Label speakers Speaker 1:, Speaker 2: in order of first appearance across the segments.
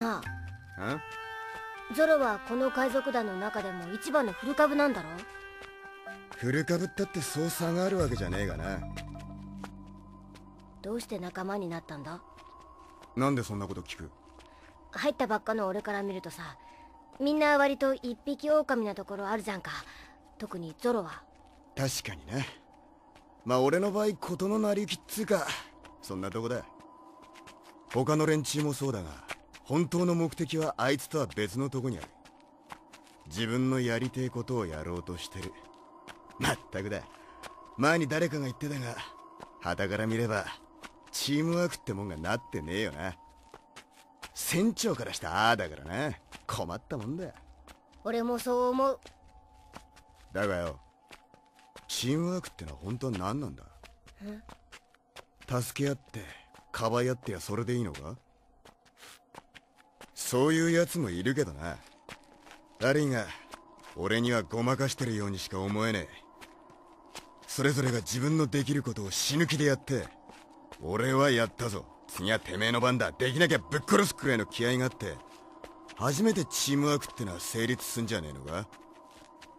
Speaker 1: なあゾロはこの海賊団の中でも一番の古株なんだろ
Speaker 2: 古株ったってそう差があるわけじゃねえがな
Speaker 1: どうして仲間になったんだ
Speaker 2: なんでそんなこと聞く
Speaker 1: 入ったばっかの俺から見るとさみんな割と一匹狼なところあるじゃんか特にゾロは
Speaker 2: 確かになまあ俺の場合事の成り行きっつうかそんなとこだ他の連中もそうだが本当の目的はあいつとは別のとこにある自分のやりてえことをやろうとしてるまったくだ前に誰かが言ってたが傍から見ればチームワークってもんがなってねえよな船長からしたああだからな困ったもんだ
Speaker 1: 俺もそう思う
Speaker 2: だがよチームワークってのは本当は何なんだ助け合ってかばい合ってやそれでいいのかそういう奴もいるけどな悪いが俺にはごまかしてるようにしか思えねえそれぞれが自分のできることを死ぬ気でやって俺はやったぞ次はてめえの番だできなきゃぶっ殺すくらいの気合があって初めてチームワークってのは成立すんじゃねえのか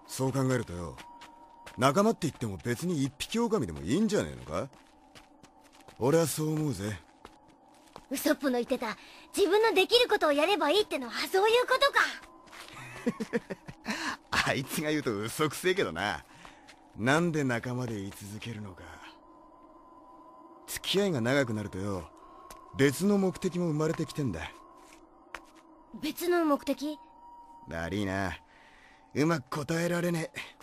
Speaker 2: そう考えるとよ仲間って言っても別に一匹狼でもいいんじゃねえのか俺はそう思うぜ
Speaker 1: ウソップの言ってた自分のできることをやればいいってのはそういうこと
Speaker 2: か あいつが言うと嘘くせえけどななんで仲間で居続けるのか付き合いが長くなるとよ別の目的も生まれてきてんだ
Speaker 1: 別の目的
Speaker 2: 悪いなうまく答えられねえ